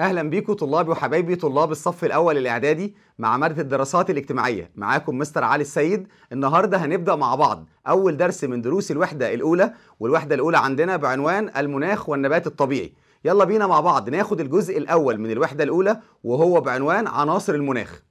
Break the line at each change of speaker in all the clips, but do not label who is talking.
اهلا بيكم طلابي وحبايبي طلاب الصف الاول الاعدادي مع ماده الدراسات الاجتماعيه معاكم مستر علي السيد النهارده هنبدا مع بعض اول درس من دروس الوحده الاولى والوحده الاولى عندنا بعنوان المناخ والنبات الطبيعي يلا بينا مع بعض ناخد الجزء الاول من الوحده الاولى وهو بعنوان عناصر المناخ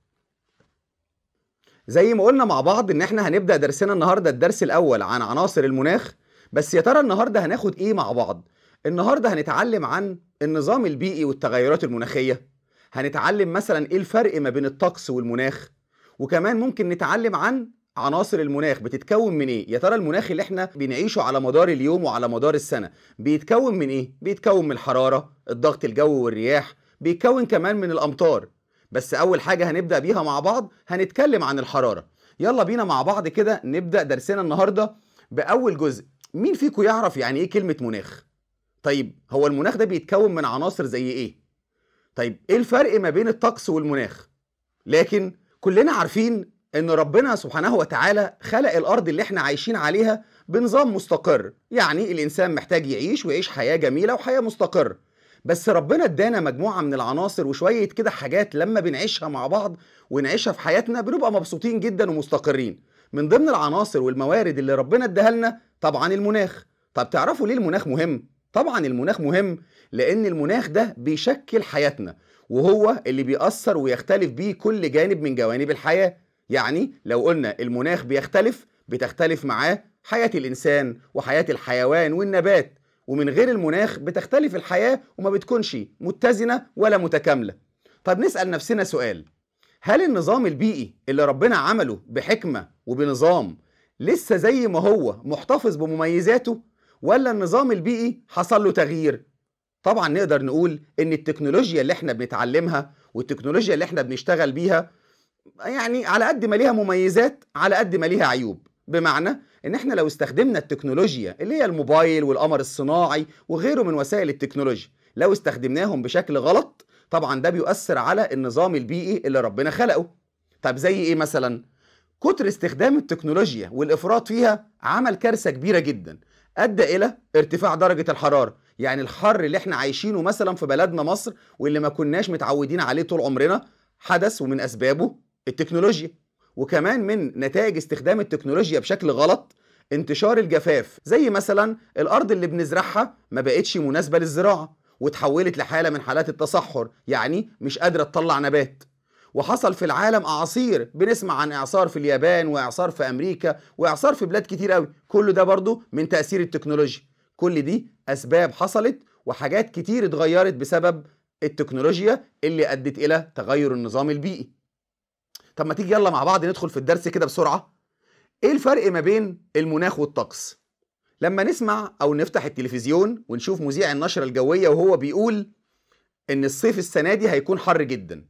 زي ما قلنا مع بعض ان احنا هنبدا درسنا النهارده الدرس الاول عن عناصر المناخ بس يا ترى النهارده هناخد ايه مع بعض النهارده هنتعلم عن النظام البيئي والتغيرات المناخية هنتعلم مثلا ايه الفرق ما بين الطقس والمناخ وكمان ممكن نتعلم عن عناصر المناخ بتتكون من ايه يا ترى المناخ اللي احنا بنعيشه على مدار اليوم وعلى مدار السنة بيتكون من ايه بيتكون من الحرارة الضغط الجوي والرياح بيتكون كمان من الامطار بس اول حاجة هنبدأ بيها مع بعض هنتكلم عن الحرارة يلا بينا مع بعض كده نبدأ درسنا النهاردة بأول جزء مين فيكم يعرف يعني ايه كلمة مناخ طيب هو المناخ ده بيتكون من عناصر زي ايه طيب ايه الفرق ما بين الطقس والمناخ لكن كلنا عارفين ان ربنا سبحانه وتعالى خلق الارض اللي احنا عايشين عليها بنظام مستقر يعني الانسان محتاج يعيش ويعيش حياه جميله وحياه مستقر بس ربنا ادانا مجموعه من العناصر وشويه كده حاجات لما بنعيشها مع بعض ونعيشها في حياتنا بنبقى مبسوطين جدا ومستقرين من ضمن العناصر والموارد اللي ربنا اداها لنا طبعا المناخ طب تعرفوا ليه المناخ مهم طبعا المناخ مهم لأن المناخ ده بيشكل حياتنا وهو اللي بيأثر ويختلف بيه كل جانب من جوانب الحياة يعني لو قلنا المناخ بيختلف بتختلف معاه حياة الإنسان وحياة الحيوان والنبات ومن غير المناخ بتختلف الحياة وما بتكونش متزنة ولا متكاملة طب نسأل نفسنا سؤال هل النظام البيئي اللي ربنا عمله بحكمة وبنظام لسه زي ما هو محتفظ بمميزاته ولا النظام البيئي حصل له تغيير طبعا نقدر نقول ان التكنولوجيا اللي احنا بنتعلمها والتكنولوجيا اللي احنا بنشتغل بيها يعني على قد ما ليها مميزات على قد ما ليها عيوب بمعنى ان احنا لو استخدمنا التكنولوجيا اللي هي الموبايل والقمر الصناعي وغيره من وسائل التكنولوجيا لو استخدمناهم بشكل غلط طبعا ده بيؤثر على النظام البيئي اللي ربنا خلقه طب زي ايه مثلا كتر استخدام التكنولوجيا والافراط فيها عمل كارثه كبيره جدا ادى الى ارتفاع درجه الحراره يعني الحر اللي احنا عايشينه مثلا في بلدنا مصر واللي ما كناش متعودين عليه طول عمرنا حدث ومن اسبابه التكنولوجيا وكمان من نتائج استخدام التكنولوجيا بشكل غلط انتشار الجفاف زي مثلا الارض اللي بنزرعها ما بقتش مناسبه للزراعه وتحولت لحاله من حالات التصحر يعني مش قادره تطلع نبات وحصل في العالم اعاصير بنسمع عن اعصار في اليابان واعصار في امريكا واعصار في بلاد كتير قوي كل ده برضه من تاثير التكنولوجيا كل دي اسباب حصلت وحاجات كتير اتغيرت بسبب التكنولوجيا اللي ادت الى تغير النظام البيئي طب ما تيجي يلا مع بعض ندخل في الدرس كده بسرعه ايه الفرق ما بين المناخ والطقس لما نسمع او نفتح التلفزيون ونشوف مذيع النشره الجويه وهو بيقول ان الصيف السنه دي هيكون حر جدا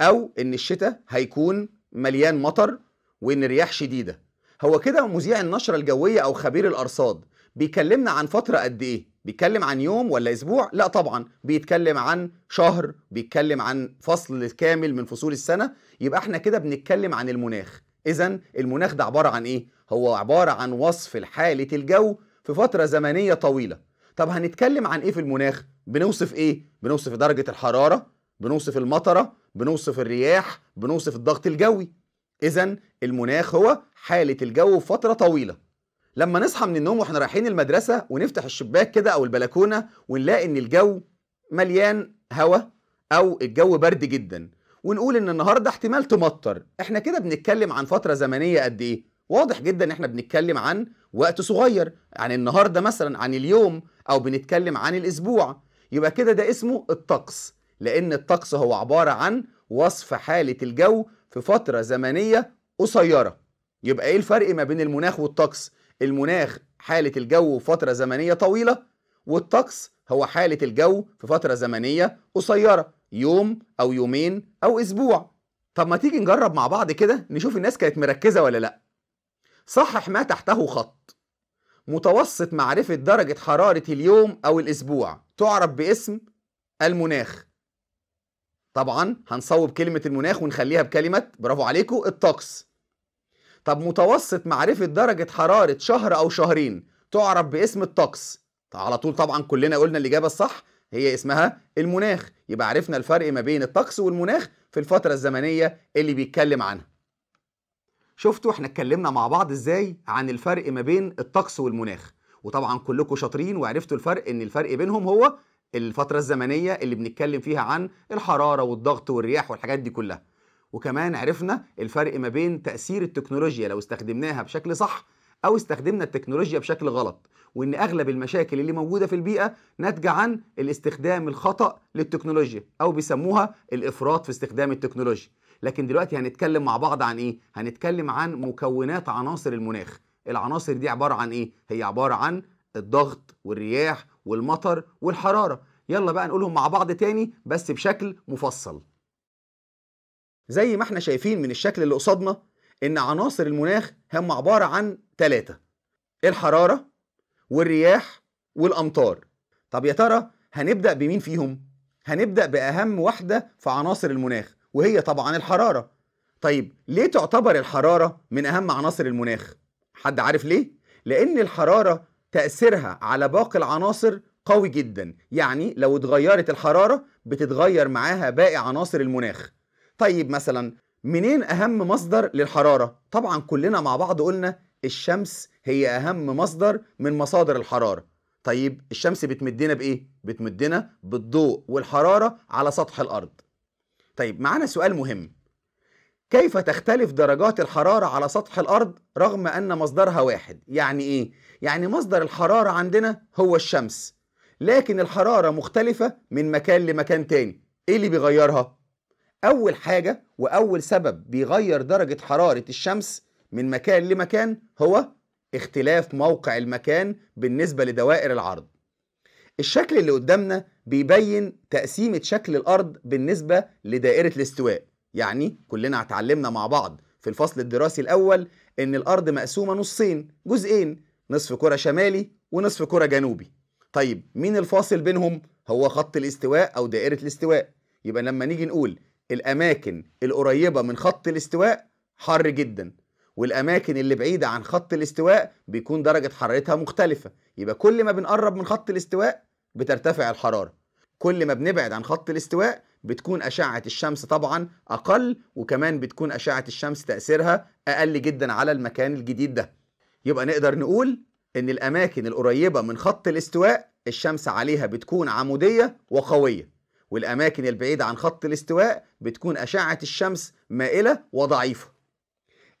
او ان الشتاء هيكون مليان مطر وان رياح شديده هو كده مذيع النشره الجويه او خبير الارصاد بيكلمنا عن فتره قد ايه بيتكلم عن يوم ولا اسبوع لا طبعا بيتكلم عن شهر بيتكلم عن فصل كامل من فصول السنه يبقى احنا كده بنتكلم عن المناخ اذا المناخ ده عباره عن ايه هو عباره عن وصف لحاله الجو في فتره زمنيه طويله طب هنتكلم عن ايه في المناخ بنوصف ايه بنوصف درجه الحراره بنوصف المطره بنوصف الرياح بنوصف الضغط الجوي اذا المناخ هو حاله الجو فتره طويله لما نصحى من النوم واحنا رايحين المدرسه ونفتح الشباك كده او البلكونه ونلاقي ان الجو مليان هواء او الجو برد جدا ونقول ان النهارده احتمال تمطر احنا كده بنتكلم عن فتره زمنيه قد ايه واضح جدا ان احنا بنتكلم عن وقت صغير عن النهارده مثلا عن اليوم او بنتكلم عن الاسبوع يبقى كده ده اسمه الطقس لأن الطقس هو عبارة عن وصف حالة الجو في فترة زمنية قصيرة يبقى إيه الفرق ما بين المناخ والطقس؟ المناخ حالة الجو في فترة زمنية طويلة والطقس هو حالة الجو في فترة زمنية قصيرة يوم أو يومين أو أسبوع طب ما تيجي نجرب مع بعض كده نشوف الناس كانت مركزة ولا لأ صحح ما تحته خط متوسط معرفة درجة حرارة اليوم أو الأسبوع تعرف باسم المناخ طبعا هنصوب كلمة المناخ ونخليها بكلمة برافو عليكم الطقس طب متوسط معرفة درجة حرارة شهر أو شهرين تعرف باسم الطقس على طول طبعا كلنا قلنا الإجابة الصح هي اسمها المناخ يبقى عرفنا الفرق ما بين الطقس والمناخ في الفترة الزمنية اللي بيتكلم عنها شفتوا احنا اتكلمنا مع بعض ازاي عن الفرق ما بين الطقس والمناخ وطبعا كلكم شاطرين وعرفتوا الفرق ان الفرق بينهم هو الفتره الزمنيه اللي بنتكلم فيها عن الحراره والضغط والرياح والحاجات دي كلها وكمان عرفنا الفرق ما بين تاثير التكنولوجيا لو استخدمناها بشكل صح او استخدمنا التكنولوجيا بشكل غلط وان اغلب المشاكل اللي موجوده في البيئه ناتجه عن الاستخدام الخطا للتكنولوجيا او بيسموها الافراط في استخدام التكنولوجيا لكن دلوقتي هنتكلم مع بعض عن ايه هنتكلم عن مكونات عناصر المناخ العناصر دي عباره عن ايه هي عباره عن الضغط والرياح والمطر والحرارة يلا بقى نقولهم مع بعض تاني بس بشكل مفصل زي ما احنا شايفين من الشكل اللي قصادنا ان عناصر المناخ هم عبارة عن ثلاثة الحرارة والرياح والأمطار طب يا ترى هنبدأ بمين فيهم؟ هنبدأ بأهم واحدة في عناصر المناخ وهي طبعا الحرارة طيب ليه تعتبر الحرارة من أهم عناصر المناخ؟ حد عارف ليه؟ لأن الحرارة تأثيرها على باقي العناصر قوي جدا يعني لو اتغيرت الحرارة بتتغير معاها باقي عناصر المناخ طيب مثلا منين أهم مصدر للحرارة؟ طبعا كلنا مع بعض قلنا الشمس هي أهم مصدر من مصادر الحرارة طيب الشمس بتمدنا بإيه؟ بتمدنا بالضوء والحرارة على سطح الأرض طيب معانا سؤال مهم كيف تختلف درجات الحرارة على سطح الأرض رغم أن مصدرها واحد؟ يعني إيه؟ يعني مصدر الحرارة عندنا هو الشمس لكن الحرارة مختلفة من مكان لمكان تاني إيه اللي بيغيرها؟ أول حاجة وأول سبب بيغير درجة حرارة الشمس من مكان لمكان هو اختلاف موقع المكان بالنسبة لدوائر العرض الشكل اللي قدامنا بيبين تقسيمة شكل الأرض بالنسبة لدائرة الاستواء يعني كلنا اتعلمنا مع بعض في الفصل الدراسي الأول إن الأرض مقسومة نصين جزئين نصف كرة شمالي ونصف كرة جنوبي طيب مين الفاصل بينهم؟ هو خط الاستواء أو دائرة الاستواء يبقى لما نيجي نقول الأماكن القريبة من خط الاستواء حر جدا والأماكن اللي بعيدة عن خط الاستواء بيكون درجة حرارتها مختلفة يبقى كل ما بنقرب من خط الاستواء بترتفع الحرارة كل ما بنبعد عن خط الاستواء بتكون أشعة الشمس طبعا أقل وكمان بتكون أشعة الشمس تأثيرها أقل جدا على المكان الجديد ده يبقى نقدر نقول إن الأماكن القريبة من خط الاستواء الشمس عليها بتكون عمودية وقوية والأماكن البعيدة عن خط الاستواء بتكون أشعة الشمس مائلة وضعيفة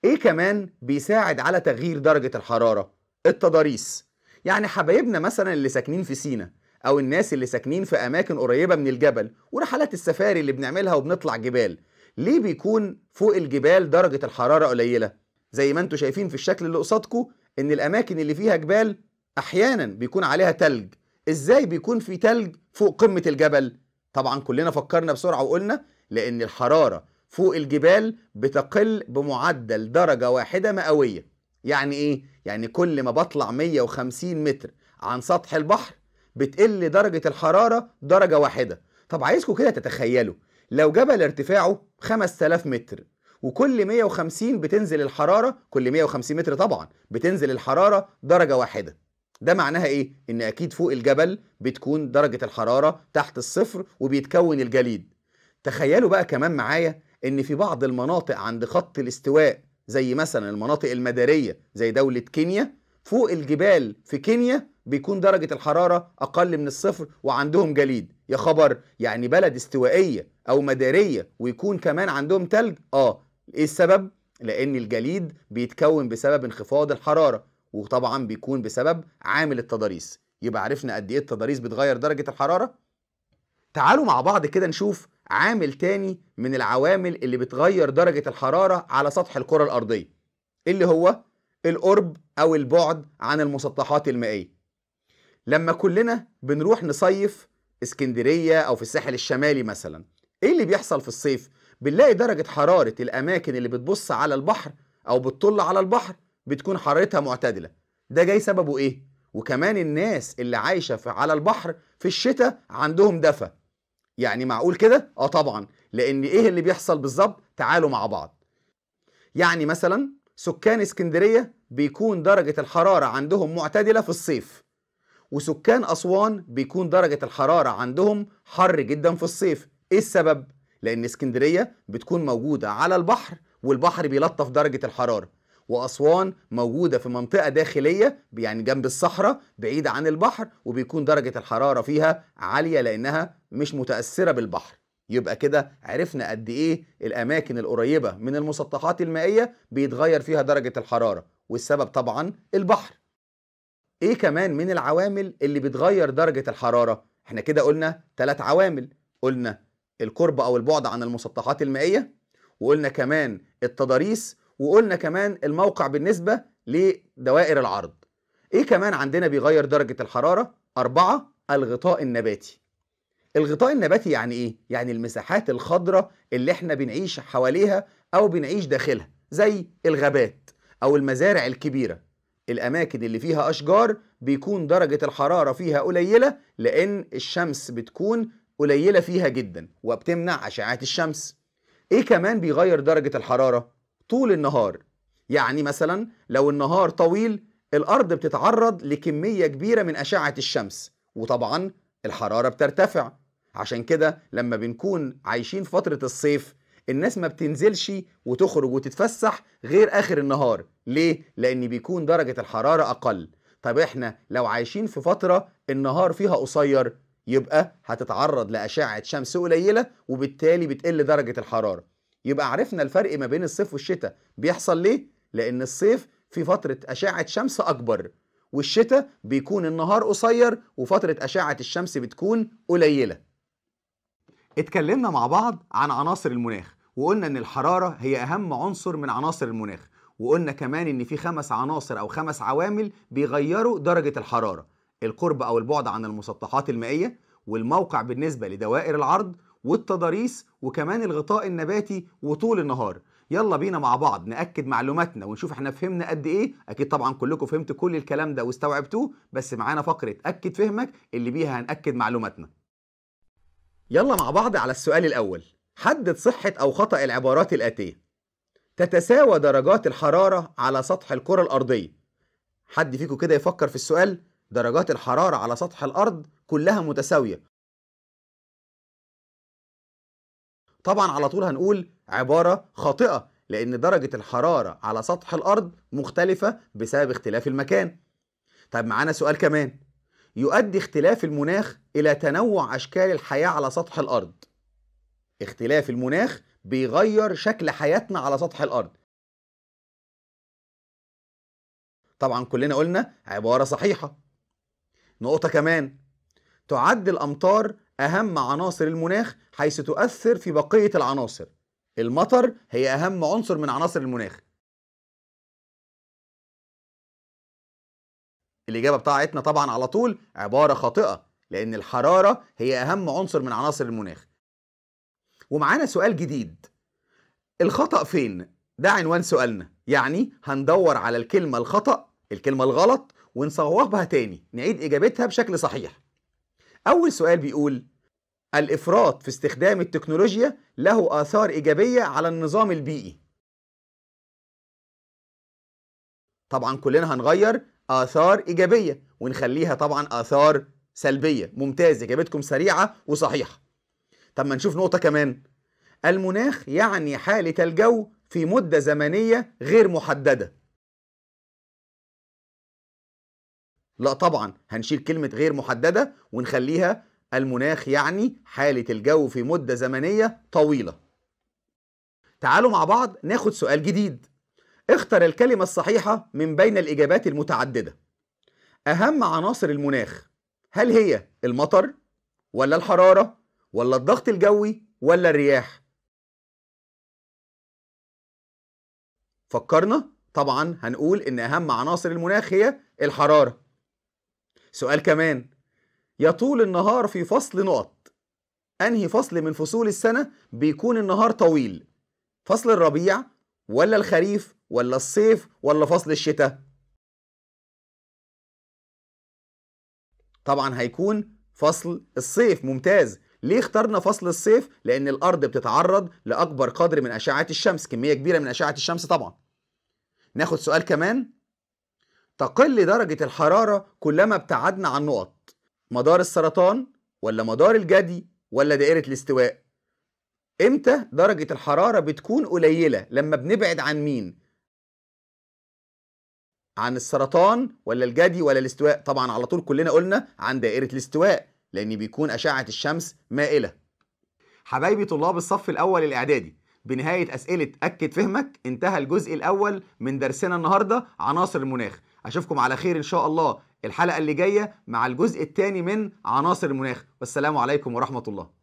إيه كمان بيساعد على تغيير درجة الحرارة؟ التضاريس يعني حبايبنا مثلا اللي ساكنين في سينا او الناس اللي ساكنين في اماكن قريبه من الجبل ورحلات السفاري اللي بنعملها وبنطلع جبال ليه بيكون فوق الجبال درجه الحراره قليله زي ما انتوا شايفين في الشكل اللي قصادكم ان الاماكن اللي فيها جبال احيانا بيكون عليها تلج ازاي بيكون في تلج فوق قمه الجبل طبعا كلنا فكرنا بسرعه وقلنا لان الحراره فوق الجبال بتقل بمعدل درجه واحده مئويه يعني ايه يعني كل ما بطلع 150 متر عن سطح البحر بتقل درجة الحرارة درجة واحدة طب عايزكم كده تتخيلوا لو جبل ارتفاعه 5000 متر وكل 150 بتنزل الحرارة كل 150 متر طبعا بتنزل الحرارة درجة واحدة ده معناها ايه؟ ان اكيد فوق الجبل بتكون درجة الحرارة تحت الصفر وبيتكون الجليد تخيلوا بقى كمان معايا ان في بعض المناطق عند خط الاستواء زي مثلا المناطق المدارية زي دولة كينيا فوق الجبال في كينيا بيكون درجة الحرارة أقل من الصفر وعندهم جليد يا خبر يعني بلد استوائية أو مدارية ويكون كمان عندهم تلج آه إيه السبب؟ لأن الجليد بيتكون بسبب انخفاض الحرارة وطبعا بيكون بسبب عامل التضاريس يبقى عرفنا قد إيه التضاريس بتغير درجة الحرارة تعالوا مع بعض كده نشوف عامل تاني من العوامل اللي بتغير درجة الحرارة على سطح الكرة الأرضية اللي هو القرب أو البعد عن المسطحات المائية لما كلنا بنروح نصيف اسكندرية أو في الساحل الشمالي مثلا إيه اللي بيحصل في الصيف؟ بنلاقي درجة حرارة الأماكن اللي بتبص على البحر أو بتطل على البحر بتكون حرارتها معتدلة ده جاي سببه إيه؟ وكمان الناس اللي عايشة في على البحر في الشتاء عندهم دفى يعني معقول كده؟ آه طبعا لأن إيه اللي بيحصل بالظبط؟ تعالوا مع بعض يعني مثلا سكان اسكندرية بيكون درجة الحرارة عندهم معتدلة في الصيف وسكان أسوان بيكون درجة الحرارة عندهم حر جدا في الصيف إيه السبب؟ لأن اسكندرية بتكون موجودة على البحر والبحر بيلطف درجة الحرارة وأسوان موجودة في منطقة داخلية يعني جنب الصحراء بعيدة عن البحر وبيكون درجة الحرارة فيها عالية لأنها مش متأثرة بالبحر يبقى كده عرفنا قد ايه الاماكن القريبه من المسطحات المائيه بيتغير فيها درجه الحراره والسبب طبعا البحر ايه كمان من العوامل اللي بتغير درجه الحراره احنا كده قلنا ثلاث عوامل قلنا القرب او البعد عن المسطحات المائيه وقلنا كمان التضاريس وقلنا كمان الموقع بالنسبه لدوائر العرض ايه كمان عندنا بيغير درجه الحراره اربعه الغطاء النباتي الغطاء النباتي يعني ايه؟ يعني المساحات الخضراء اللي احنا بنعيش حواليها او بنعيش داخلها زي الغابات او المزارع الكبيره الاماكن اللي فيها اشجار بيكون درجه الحراره فيها قليله لان الشمس بتكون قليله فيها جدا وبتمنع اشعه الشمس ايه كمان بيغير درجه الحراره طول النهار يعني مثلا لو النهار طويل الارض بتتعرض لكميه كبيره من اشعه الشمس وطبعا الحرارة بترتفع عشان كده لما بنكون عايشين فترة الصيف الناس ما بتنزلش وتخرج وتتفسح غير آخر النهار ليه؟ لأن بيكون درجة الحرارة أقل طب احنا لو عايشين في فترة النهار فيها قصير يبقى هتتعرض لأشعة شمس قليلة وبالتالي بتقل درجة الحرارة يبقى عرفنا الفرق ما بين الصيف والشتاء بيحصل ليه؟ لأن الصيف في فترة أشعة شمس أكبر والشتاء بيكون النهار قصير وفترة أشعة الشمس بتكون قليلة اتكلمنا مع بعض عن عناصر المناخ وقلنا ان الحرارة هي اهم عنصر من عناصر المناخ وقلنا كمان ان في خمس عناصر او خمس عوامل بيغيروا درجة الحرارة القرب او البعد عن المسطحات المائية والموقع بالنسبة لدوائر العرض والتضاريس وكمان الغطاء النباتي وطول النهار يلا بينا مع بعض ناكد معلوماتنا ونشوف احنا فهمنا قد ايه اكيد طبعا كلكم فهمتوا كل الكلام ده واستوعبتوه بس معانا فقره اكد فهمك اللي بيها هناكد معلوماتنا يلا مع بعض على السؤال الاول حدد صحه او خطا العبارات الاتيه تتساوى درجات الحراره على سطح الكره الارضيه حد فيكم كده يفكر في السؤال درجات الحراره على سطح الارض كلها متساويه طبعا على طول هنقول عبارة خاطئة لأن درجة الحرارة على سطح الأرض مختلفة بسبب اختلاف المكان طيب معانا سؤال كمان يؤدي اختلاف المناخ إلى تنوع أشكال الحياة على سطح الأرض اختلاف المناخ بيغير شكل حياتنا على سطح الأرض طبعا كلنا قلنا عبارة صحيحة نقطة كمان تعد الأمطار أهم عناصر المناخ حيث تؤثر في بقية العناصر المطر هي أهم عنصر من عناصر المناخ الإجابة بتاعتنا طبعا على طول عبارة خاطئة لأن الحرارة هي أهم عنصر من عناصر المناخ ومعانا سؤال جديد الخطأ فين؟ ده عنوان سؤالنا يعني هندور على الكلمة الخطأ الكلمة الغلط ونصوبها تاني نعيد إجابتها بشكل صحيح أول سؤال بيقول الإفراط في استخدام التكنولوجيا له آثار إيجابية على النظام البيئي طبعا كلنا هنغير آثار إيجابية ونخليها طبعا آثار سلبية ممتاز إجابتكم سريعة وصحيحة طب ما نشوف نقطة كمان المناخ يعني حالة الجو في مدة زمنية غير محددة لا طبعا هنشيل كلمة غير محددة ونخليها المناخ يعني حالة الجو في مدة زمنية طويلة تعالوا مع بعض ناخد سؤال جديد اختر الكلمة الصحيحة من بين الإجابات المتعددة أهم عناصر المناخ هل هي المطر ولا الحرارة ولا الضغط الجوي ولا الرياح فكرنا طبعا هنقول ان اهم عناصر المناخ هي الحراره سؤال كمان يطول النهار في فصل نقط أنهي فصل من فصول السنة بيكون النهار طويل فصل الربيع ولا الخريف ولا الصيف ولا فصل الشتاء طبعا هيكون فصل الصيف ممتاز ليه اخترنا فصل الصيف لان الارض بتتعرض لاكبر قدر من اشعه الشمس كميه كبيره من اشعه الشمس طبعا ناخد سؤال كمان تقل درجة الحرارة كلما ابتعدنا عن نقط مدار السرطان ولا مدار الجدي ولا دائرة الاستواء امتى درجة الحرارة بتكون قليلة لما بنبعد عن مين عن السرطان ولا الجدي ولا الاستواء طبعا على طول كلنا قلنا عن دائرة الاستواء لأن بيكون أشعة الشمس مائلة حبايبي طلاب الصف الأول الإعدادي بنهاية أسئلة أكد فهمك انتهى الجزء الأول من درسنا النهاردة عناصر المناخ اشوفكم على خير ان شاء الله الحلقه اللي جايه مع الجزء الثاني من عناصر المناخ والسلام عليكم ورحمه الله